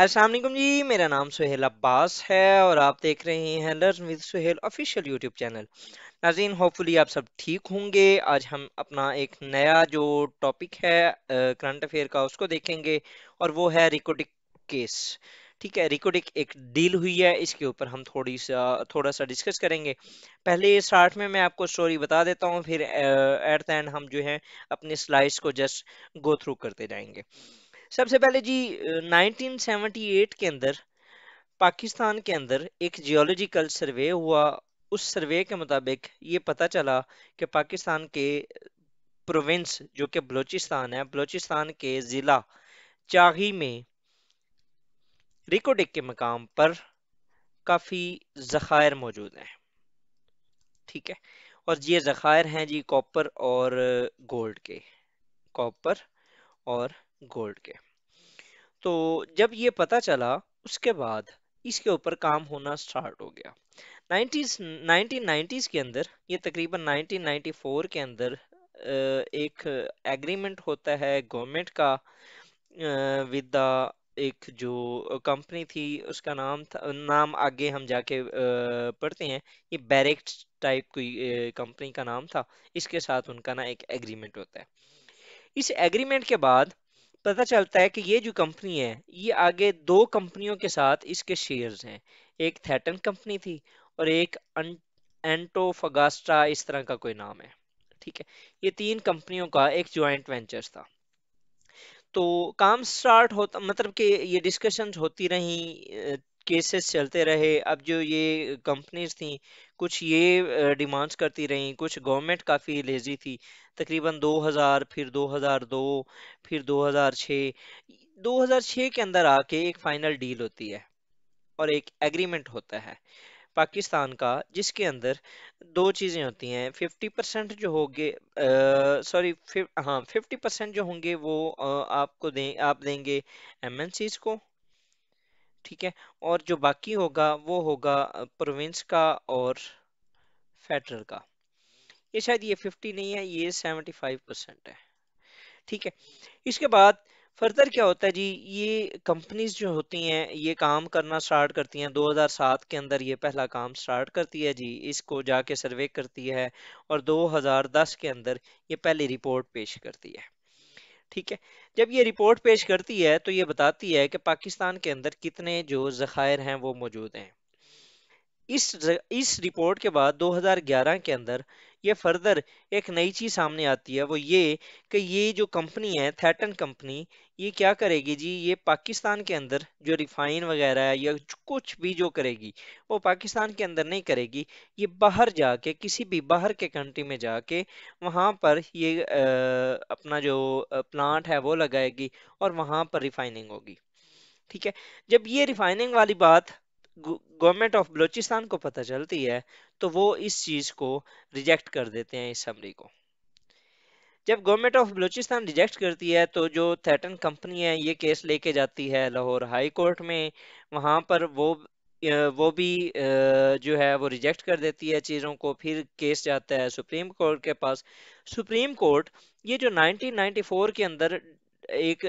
असलम जी मेरा नाम सुहेल अब्बास है और आप देख रहे हैं learn with Suhail official YouTube channel नाजीन होपफुली आप सब ठीक होंगे आज हम अपना एक नया जो टॉपिक है करंट अफेयर का उसको देखेंगे और वो है रिकोडिक केस ठीक है रिकोडिक एक डील हुई है इसके ऊपर हम थोड़ी सा थोड़ा सा डिस्कस करेंगे पहले स्टार्ट में मैं आपको स्टोरी बता देता हूँ फिर एट द एंड हम जो है अपने स्लाइड्स को जस्ट गो थ्रू करते जाएंगे सबसे पहले जी 1978 के अंदर पाकिस्तान के अंदर एक जियोलॉजिकल सर्वे हुआ उस सर्वे के मुताबिक ये पता चला कि पाकिस्तान के प्रोविंस जो कि बलूचिस्तान है बलूचिस्तान के ज़िला चाही में रिकोडिक के मकाम पर काफ़ी ज़खायर मौजूद हैं ठीक है और ये ज़खायर हैं जी कॉपर और गोल्ड के कॉपर और गोल्ड के तो जब ये पता चला उसके बाद इसके ऊपर काम होना स्टार्ट हो गया 90s 1990s के अंदर ये तकरीबन 1994 के अंदर एक एग्रीमेंट होता है गवर्नमेंट का विद द एक जो कंपनी थी उसका नाम था नाम आगे हम जाके पढ़ते हैं ये बैरिक टाइप कोई कंपनी का नाम था इसके साथ उनका ना एक एग्रीमेंट होता है इस एग्रीमेंट के बाद पता चलता है कि ये जो कंपनी है ये आगे दो कंपनियों के साथ इसके शेयर्स हैं एक थेटन कंपनी थी और एक एंटोफगास्टा इस तरह का कोई नाम है ठीक है ये तीन कंपनियों का एक ज्वाइंट वेंचर था तो काम स्टार्ट होता मतलब कि ये डिस्कशंस होती रही केसेस चलते रहे अब जो ये कंपनीज थी कुछ ये डिमांड्स करती रहीं कुछ गवर्नमेंट काफ़ी लेजी थी तकरीबन 2000 फिर 2002 फिर 2006 2006 के अंदर आके एक फाइनल डील होती है और एक एग्रीमेंट होता है पाकिस्तान का जिसके अंदर दो चीज़ें होती हैं फिफ्टी परसेंट जो होंगे सॉरी हाँ फिफ्टी परसेंट जो होंगे वो आ, आपको दें आप देंगे एमएनसीज को ठीक है और जो बाकी होगा वो होगा प्रोविंस का और फेडरल का ये शायद ये 50 नहीं है ये 75 परसेंट है ठीक है इसके बाद फर्दर क्या होता है जी ये कंपनीज जो होती हैं ये काम करना स्टार्ट करती हैं 2007 के अंदर ये पहला काम स्टार्ट करती है जी इसको जाके सर्वे करती है और 2010 के अंदर ये पहली रिपोर्ट पेश करती है ठीक है जब ये रिपोर्ट पेश करती है तो ये बताती है कि पाकिस्तान के अंदर कितने जो जखायर हैं वो मौजूद हैं इस इस रिपोर्ट के बाद 2011 के अंदर ये फर्दर एक नई चीज सामने आती है वो ये कि ये जो कंपनी है थैटन कंपनी ये क्या करेगी जी ये पाकिस्तान के अंदर जो रिफाइन वगैरह है या कुछ भी जो करेगी वो पाकिस्तान के अंदर नहीं करेगी ये बाहर जाके किसी भी बाहर के कंट्री में जाके वहाँ पर ये आ, अपना जो प्लांट है वो लगाएगी और वहाँ पर रिफाइनिंग होगी ठीक है जब ये रिफाइनिंग वाली बात गवर्नमेंट ऑफ बलूचिस्तान को पता चलती है तो वो इस चीज़ को रिजेक्ट कर देते हैं इस समरी को जब गवर्नमेंट ऑफ बलूचिस्तान रिजेक्ट करती है तो जो थेटन कंपनी है ये केस लेके जाती है लाहौर हाई कोर्ट में वहाँ पर वो वो भी जो है वो रिजेक्ट कर देती है चीज़ों को फिर केस जाता है सुप्रीम कोर्ट के पास सुप्रीम कोर्ट ये जो 1994 के अंदर एक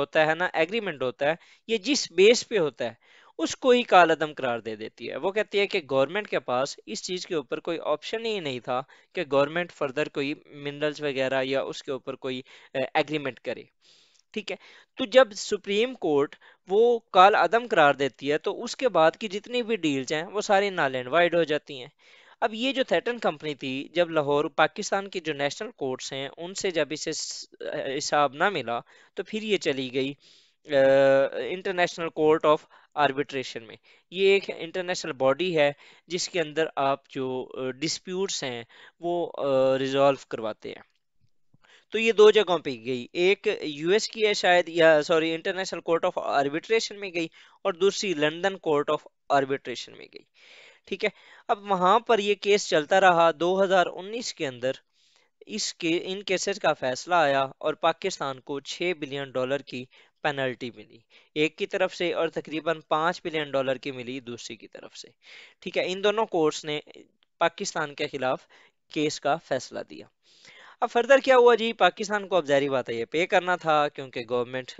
होता है ना एग्रीमेंट होता है ये जिस बेस पे होता है उसको ही कालदम करार दे देती है वो कहती है कि गवर्नमेंट के पास इस चीज़ के ऊपर कोई ऑप्शन ही नहीं था कि गवर्नमेंट फर्दर कोई मिनरल्स वगैरह या उसके ऊपर कोई एग्रीमेंट करे ठीक है तो जब सुप्रीम कोर्ट वो काल अदम करार देती है तो उसके बाद की जितनी भी डील्स हैं वो सारी नाल एंड वाइड हो जाती हैं अब ये जो थैटन कंपनी थी जब लाहौर पाकिस्तान की जो नेशनल कोर्ट्स हैं उनसे जब इसे हिसाब ना मिला तो फिर ये चली गई इंटरनेशनल कोर्ट ऑफ आर्बिट्रेशन में ये एक इंटरनेशनल बॉडी है जिसके अंदर आप जो डिस्प्यूट्स हैं वो रिजॉल्व करवाते हैं तो ये दो जगहों पे गई एक यूएस की है शायद या sorry international court of arbitration में गई और दूसरी लंदन कोर्ट ऑफ आर्बिट्रेशन में गई ठीक है अब वहां पर ये केस चलता रहा 2019 के अंदर इसके इन केसेस का फैसला आया और पाकिस्तान को 6 बिलियन डॉलर की पेनल्टी मिली एक की तरफ से और तकरीबन पाँच बिलियन डॉलर की मिली दूसरी की तरफ से ठीक है इन दोनों कोर्ट्स ने पाकिस्तान के खिलाफ केस का फैसला दिया अब फर्दर क्या हुआ जी पाकिस्तान को अब जारी बात है ये पे करना था क्योंकि गवर्नमेंट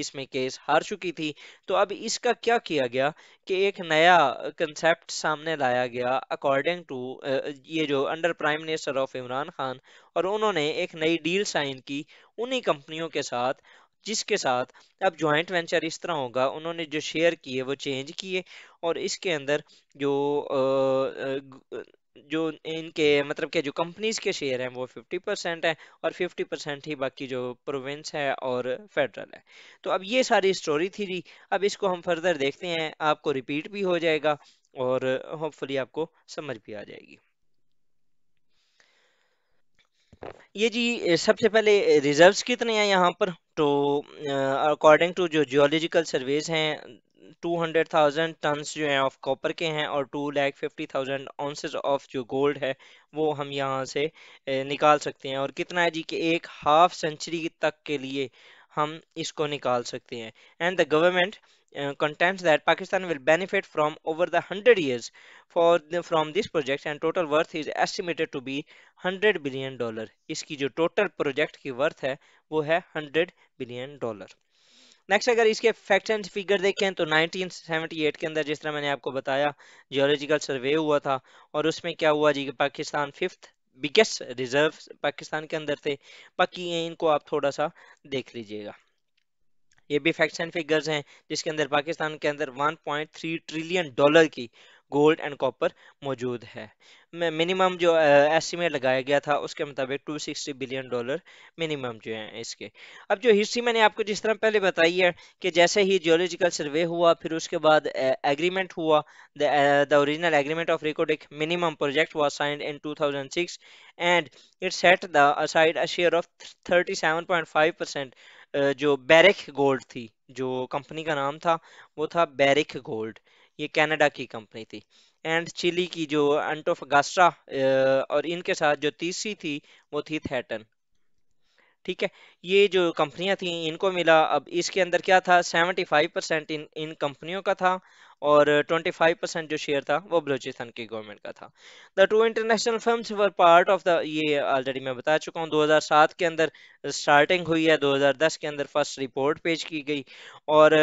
इसमें केस हार चुकी थी तो अब इसका क्या किया गया कि एक नया कंसेप्ट सामने लाया गया अकॉर्डिंग टू ये जो under prime minister of Imran Khan और उन्होंने एक नई डील साइन की उन्हीं कंपनियों के साथ जिसके साथ अब जॉइंट वेंचर इस तरह होगा उन्होंने जो शेयर किए वो चेंज किए और इसके अंदर जो जो इनके मतलब के जो कंपनीज के शेयर हैं वो 50 परसेंट है और 50 परसेंट ही बाकी जो प्रोविंस है और फेडरल है तो अब ये सारी स्टोरी थी जी अब इसको हम फर्दर देखते हैं आपको रिपीट भी हो जाएगा और होपफुली आपको समझ भी आ जाएगी ये जी सबसे पहले रिजर्व्स कितने हैं यहाँ पर तो अकॉर्डिंग टू जो जियोलॉजिकल सर्वेज हैं टू हंड्रेड थाउजेंड टनस जो हैं ऑफ कॉपर के हैं और two lakh fifty thousand ounces of जो गोल्ड है वो हम यहाँ से निकाल सकते हैं और कितना है जी कि एक हाफ सेंचुरी तक के लिए हम इसको निकाल सकते हैं and the government contends that Pakistan will benefit from over the hundred years for from this project and total worth is estimated to be hundred billion dollar इसकी जो टोटल प्रोजेक्ट की वर्थ है वो है हंड्रेड बिलियन डॉलर नेक्स्ट अगर इसके fact and figure देखें तो 1978 के अंदर जिस तरह मैंने आपको बताया जियोलॉजिकल सर्वे हुआ था और उसमें क्या हुआ जी कि Pakistan fifth biggest reserve Pakistan के अंदर थे बाकी ये इनको आप थोड़ा सा देख लीजिएगा ये भी फैक्ट्स एंड फिगर्स हैं जिसके अंदर पाकिस्तान के अंदर 1.3 ट्रिलियन डॉलर की गोल्ड एंड कॉपर मौजूद है मिनिमम जो एस्टिमेट लगाया गया था उसके मुताबिक 260 बिलियन डॉलर मिनिमम जो है इसके अब जो हिस्ट्री मैंने आपको जिस तरह पहले बताई है कि जैसे ही जियोलॉजिकल सर्वे हुआ फिर उसके बाद एग्रीमेंट हुआ the original agreement of record एक मिनिमम प्रोजेक्ट हुआ signed in 2006 and it set the aside a share of 37.5 जो बैरिक गोल्ड थी जो कंपनी का नाम था वो था बैरिक गोल्ड ये कनाडा की कंपनी थी एंड चिली की जो गास्ट्रा और इनके साथ जो तीसरी थी वो थी थैटन ठीक है ये जो कंपनियां थी इनको मिला अब इसके अंदर क्या था 75 परसेंट इन इन कंपनियों का था और 25 परसेंट जो शेयर था वो बलूचिस्तान की गवर्नमेंट का था the two international firms were part of the ये ऑलरेडी मैं बता चुका हूँ 2007 के अंदर स्टार्टिंग हुई है 2010 के अंदर फर्स्ट रिपोर्ट पेश की गई और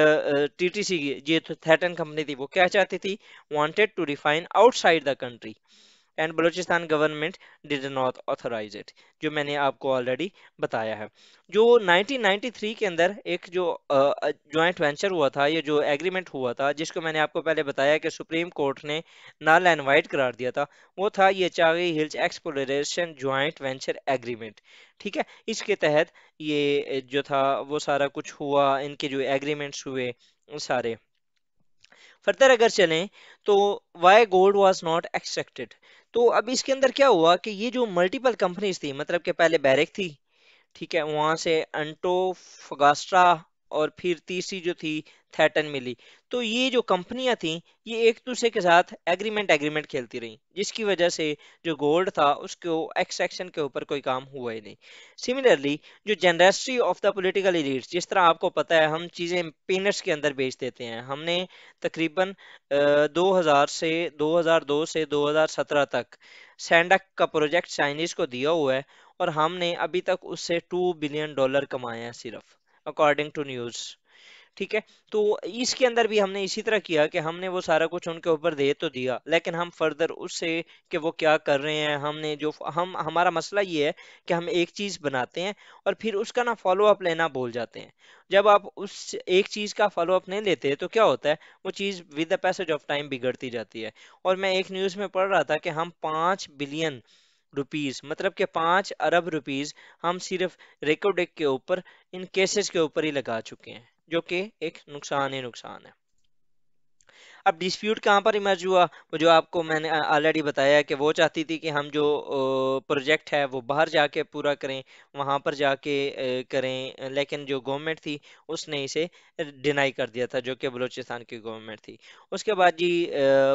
टी सी ये जो थैटन कंपनी थी वो क्या चाहती थी wanted to refine outside the country and Balochistan government did not authorize it जो मैंने आपको ऑलरेडी बताया है जो 1993 के अंदर एक जो ज्वाइंट वेंचर हुआ था या जो एग्रीमेंट हुआ था जिसको मैंने आपको पहले बताया कि सुप्रीम कोर्ट ने नाल एंड वाइट करार दिया था वो था ये Chagai hills exploration joint venture agreement ठीक है इसके तहत ये जो था वो सारा कुछ हुआ इनके जो एग्रीमेंट्स हुए सारे फर्दर अगर चलें तो why gold was not accepted तो अब इसके अंदर क्या हुआ कि ये जो मल्टीपल कंपनीज थी मतलब कि पहले बैरिक थी ठीक है वहाँ से अंटो फगास्ट्रा और फिर तीसरी जो थी थैटन मिली तो ये जो कंपनियां थी ये एक दूसरे के साथ एग्रीमेंट एग्रीमेंट खेलती रही जिसकी वजह से जो गोल्ड था उसको एक्सट्रैक्शन के ऊपर कोई काम हुआ ही नहीं सिमिलरली जो जनरेस्ट्री ऑफ द पोलिटिकल एलिट्स जिस तरह आपको पता है हम चीज़ें पेनर्स के अंदर बेच देते हैं हमने तकरीबन दो हज़ार से दो से दो तक सेंडक का प्रोजेक्ट चाइनीज़ को दिया हुआ है और हमने अभी तक उससे टू बिलियन डॉलर कमाया है सिर्फ अकॉर्डिंग टू न्यूज़ ठीक है तो इसके अंदर भी हमने इसी तरह किया कि हमने वो सारा कुछ उनके ऊपर दे तो दिया लेकिन हम फर्दर उससे कि वो क्या कर रहे हैं हमने जो हम हमारा मसला ये है कि हम एक चीज़ बनाते हैं और फिर उसका ना फॉलो अप लेना बोल जाते हैं जब आप उस एक चीज़ का फॉलो अप नहीं लेते तो क्या होता है वो चीज़ with the passage of time बिगड़ती जाती है और मैं एक न्यूज़ में पढ़ रहा था कि हम पांच बिलियन रुपीस मतलब कि पाँच अरब रुपीस हम सिर्फ रेकोडेक के ऊपर इन केसेस के ऊपर ही लगा चुके हैं जो कि एक नुकसान ही नुकसान है अब डिस्प्यूट कहाँ पर इमर्ज हुआ वो जो आपको मैंने ऑलरेडी बताया कि वो चाहती थी कि हम जो प्रोजेक्ट है वो बाहर जाके पूरा करें वहाँ पर जाके करें लेकिन जो गवर्नमेंट थी उसने इसे डिनाई कर दिया था जो कि बलूचिस्तान की गवर्नमेंट थी उसके बाद जी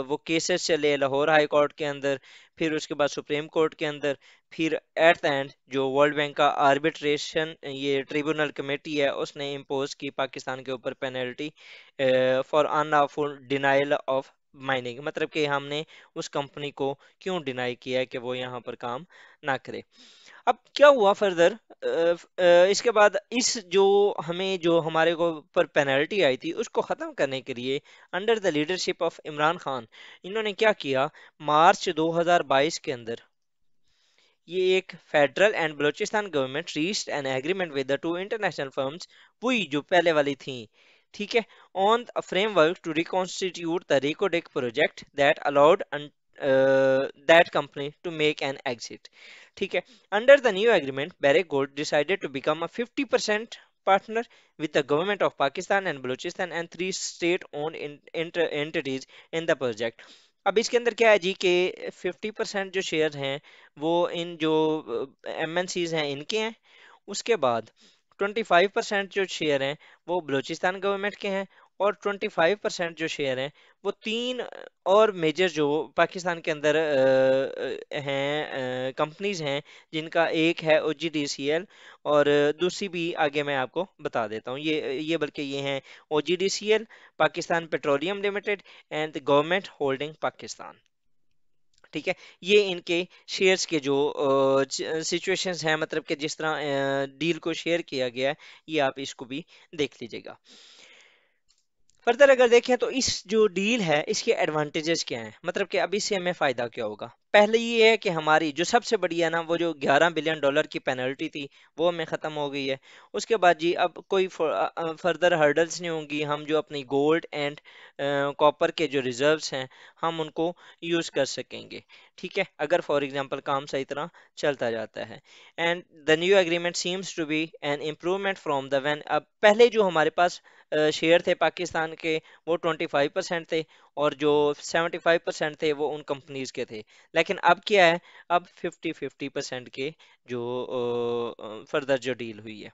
वो केसेस चले लाहौर हाई कोर्ट के अंदर फिर उसके बाद सुप्रीम कोर्ट के अंदर फिर एट द एंड जो वर्ल्ड बैंक का आर्बिट्रेशन ये ट्रिब्यूनल कमेटी है उसने इम्पोज की पाकिस्तान के ऊपर penalty for unlawful denial of mining मतलब कि हमने उस कंपनी को क्यों डिनाई किया कि वो यहाँ पर काम ना करे अब क्या हुआ फर्दर इसके बाद इस जो हमें जो हमारे को ऊपर पेनल्टी आई थी उसको ख़त्म करने के लिए under the leadership of Imran Khan इन्होंने क्या किया मार्च 2022 के अंदर ये एक federal and Balochistan government reached an agreement with the two international firms वही जो पहले वाली थी ठीक है on to framework to reconstitute the Reko Diq project that allowed that company to make an exit ठीक है under the new agreement Barrick Gold decided to become a 50% partner with the government of Pakistan and Balochistan and three state owned entities in the project अब इसके अंदर क्या है जी के 50 percent जो share हैं वो इन जो एम हैं इनके हैं उसके बाद 25 परसेंट जो शेयर हैं वो बलूचिस्तान गवर्नमेंट के हैं और 25 परसेंट जो शेयर हैं वो तीन और मेजर जो पाकिस्तान के अंदर हैं कंपनीज हैं जिनका एक है ओ जी डी सी एल और दूसरी भी आगे मैं आपको बता देता हूँ ये ये बल्कि ये हैं O G D C L Pakistan petroleum limited and government holding Pakistan ठीक है ये इनके शेयर्स के जो सिचुएशंस हैं मतलब कि जिस तरह डील को शेयर किया गया है ये आप इसको भी देख लीजिएगा फर्दर अगर देखें तो इस जो डील है इसके एडवांटेजेस क्या हैं मतलब कि अब इससे हमें फ़ायदा क्या होगा पहले ये है कि हमारी जो सबसे बड़ी है ना वो जो 11 बिलियन डॉलर की पेनल्टी थी वो हमें ख़त्म हो गई है उसके बाद जी अब कोई फर्दर हर्डल्स नहीं होंगी हम जो अपनी गोल्ड एंड कॉपर के जो रिजर्व्स हैं हम उनको यूज़ कर सकेंगे ठीक है अगर फॉर एग्जांपल काम सही तरह चलता जाता है and the new agreement seems to be an improvement from the one अब पहले जो हमारे पास शेयर थे पाकिस्तान के वो ट्वेंटी परसेंट थे और जो सेवेंटी परसेंट थे वो उन कंपनीज के थे लेकिन अब क्या है अब 50-50 परसेंट के जो फर्दर जो डील हुई है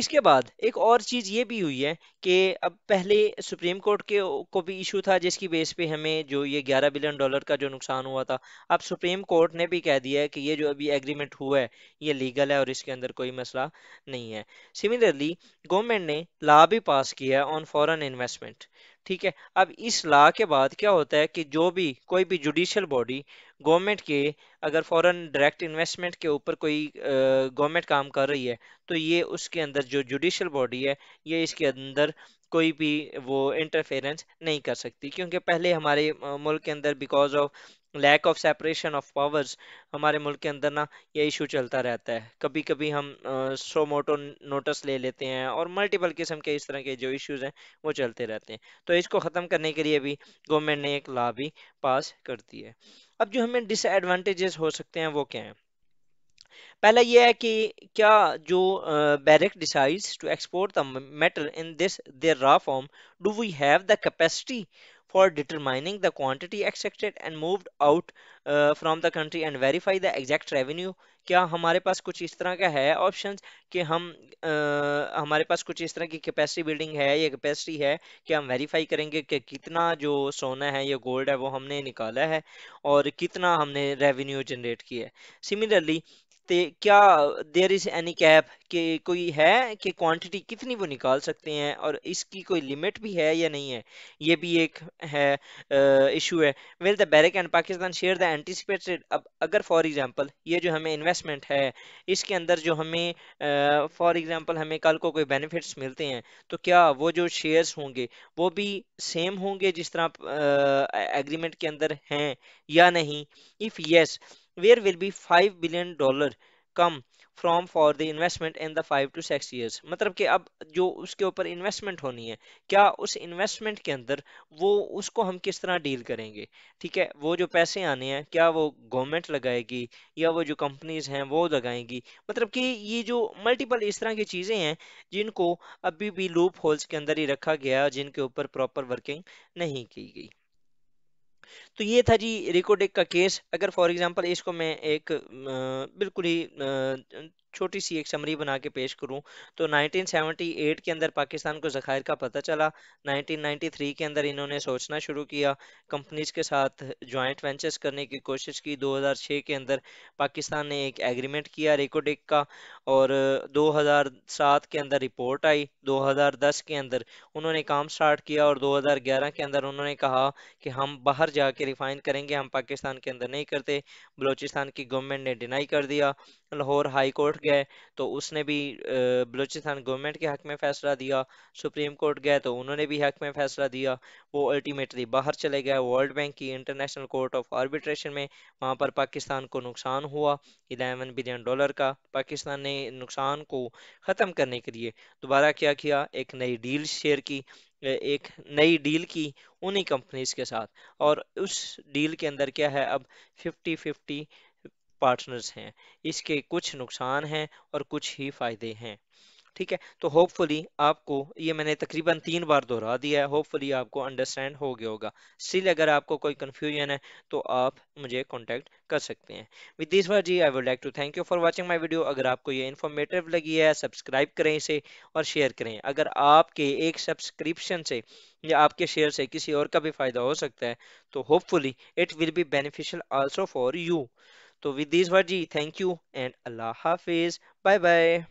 इसके बाद एक और चीज़ ये भी हुई है कि अब पहले सुप्रीम कोर्ट के को भी इशू था जिसकी बेस पे हमें जो ये 11 बिलियन डॉलर का जो नुकसान हुआ था अब सुप्रीम कोर्ट ने भी कह दिया है कि ये जो अभी एग्रीमेंट हुआ है ये लीगल है और इसके अंदर कोई मसला नहीं है सिमिलरली गवर्नमेंट ने लॉ भी पास किया ऑन फॉरन इन्वेस्टमेंट ठीक है अब इस ला के बाद क्या होता है कि जो भी कोई भी जुडिशल बॉडी गवर्नमेंट के अगर फॉरेन डायरेक्ट इन्वेस्टमेंट के ऊपर कोई गवर्नमेंट काम कर रही है तो ये उसके अंदर जो जुडिशल बॉडी है ये इसके अंदर कोई भी वो इंटरफेरेंस नहीं कर सकती क्योंकि पहले हमारे मुल्क के अंदर because of lack of separation of powers हमारे मुल्क के अंदर ना ये इशू चलता रहता है कभी कभी हम सो मोटो नोटिस ले लेते हैं और मल्टीपल किस्म के इस तरह के जो इश्यूज हैं वो चलते रहते हैं तो इसको ख़त्म करने के लिए भी गवर्नमेंट ने एक लॉ भी पास कर दी है अब जो हमें डिसएडवांटेजेस हो सकते हैं वो क्या हैं पहला ये है कि क्या जो Barrick decides to export the metal in this their raw form do we have the capacity for determining the quantity extracted and moved out uh, from the country and verify the exact revenue क्या हमारे पास कुछ इस तरह का है option कि हम आ, uh, हमारे पास कुछ इस तरह की कैपेसिटी बिल्डिंग है या कैपेसिटी है कि हम वेरीफाई करेंगे कि कितना जो सोना है या गोल्ड है वो हमने निकाला है और कितना हमने रेवेन्यू जनरेट किया है सिमिलरली ते क्या देर इज एनी कैप कि कोई है कि क्वांटिटी कितनी वो निकाल सकते हैं और इसकी कोई लिमिट भी है या नहीं है ये भी एक है इशू है will the Barrick and Pakistan share the anticipated अब अगर फॉर एग्जांपल ये जो हमें इन्वेस्टमेंट है इसके अंदर जो हमें फॉर uh, एग्जांपल हमें कल को कोई बेनिफिट्स मिलते हैं तो क्या वो जो शेयर्स होंगे वो भी सेम होंगे जिस तरह एग्रीमेंट uh, के अंदर हैं या नहीं if yes yes, where will be 5 billion dollar come from for the investment in the five to six years मतलब कि अब जो उसके ऊपर इन्वेस्टमेंट होनी है क्या उस इन्वेस्टमेंट के अंदर वो उसको हम किस तरह डील करेंगे ठीक है वो जो पैसे आने हैं क्या वो गवर्नमेंट लगाएगी या वो जो कंपनीज हैं वो लगाएंगी मतलब कि ये जो मल्टीपल इस तरह की चीज़ें हैं जिनको अभी भी लूप होल्स के अंदर ही रखा गया जिनके ऊपर प्रॉपर वर्किंग नहीं की गई तो ये था जी रिकोडेक का केस अगर फॉर एग्जांपल इसको मैं एक बिल्कुल ही छोटी सी एक समरी बना के पेश करूं तो 1978 के अंदर पाकिस्तान को जखायर का पता चला 1993 के अंदर इन्होंने सोचना शुरू किया कंपनीज के साथ जॉइंट वेंचर्स करने की कोशिश की 2006 के अंदर पाकिस्तान ने एक एग्रीमेंट किया रेकोडेक का और 2007 के अंदर रिपोर्ट आई 2010 के अंदर उन्होंने काम स्टार्ट किया और दो के अंदर उन्होंने कहा कि हम बाहर जाके रिफाइन करेंगे हम पाकिस्तान के अंदर नहीं करते बलोचिस्तान की गवर्नमेंट ने डिनाई कर दिया लाहौर हाई कोर्ट गए तो उसने भी बलूचिस्तान गवर्नमेंट के हक में फैसला दिया सुप्रीम कोर्ट गए तो उन्होंने भी हक में फैसला दिया वो अल्टीमेटली बाहर चले गए वर्ल्ड बैंक की इंटरनेशनल कोर्ट ऑफ आर्बिट्रेशन में वहाँ पर पाकिस्तान को नुकसान हुआ इलेवन बिलियन डॉलर का पाकिस्तान ने नुकसान को ख़त्म करने के लिए दोबारा क्या किया एक नई डील शेयर की एक नई डील की उन्हीं कंपनीज के साथ और उस डील के अंदर क्या है अब फिफ्टी फिफ्टी पार्टनर्स हैं इसके कुछ नुकसान हैं और कुछ ही फ़ायदे हैं ठीक है तो होपफुली आपको ये मैंने तकरीबन तीन बार दोहरा दिया है होपफुली आपको अंडरस्टैंड हो गया होगा स्टिल अगर आपको कोई कंफ्यूजन है तो आप मुझे कांटेक्ट कर सकते हैं विद दिस वर जी I would like to thank you for watching my video अगर आपको ये इन्फॉर्मेटिव लगी है सब्सक्राइब करें इसे और शेयर करें अगर आपके एक सब्सक्रिप्शन से या आपके शेयर से किसी और का भी फायदा हो सकता है तो hopefully it will be beneficial also for you So with this, Varji, thank you and Allah Hafiz. Bye bye.